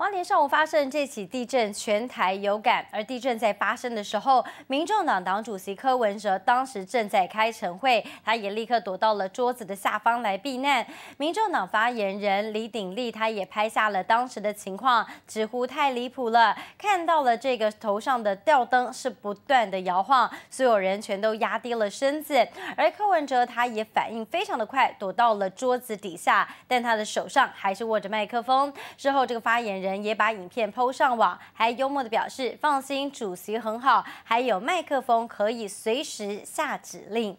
当天上午发生这起地震，全台有感。而地震在发生的时候，民众党党主席柯文哲当时正在开晨会，他也立刻躲到了桌子的下方来避难。民众党发言人李鼎立他也拍下了当时的情况，直呼太离谱了。看到了这个头上的吊灯是不断的摇晃，所有人全都压低了身子。而柯文哲他也反应非常的快，躲到了桌子底下，但他的手上还是握着麦克风。之后这个发言人。人也把影片抛上网，还幽默地表示：“放心，主席很好，还有麦克风可以随时下指令。”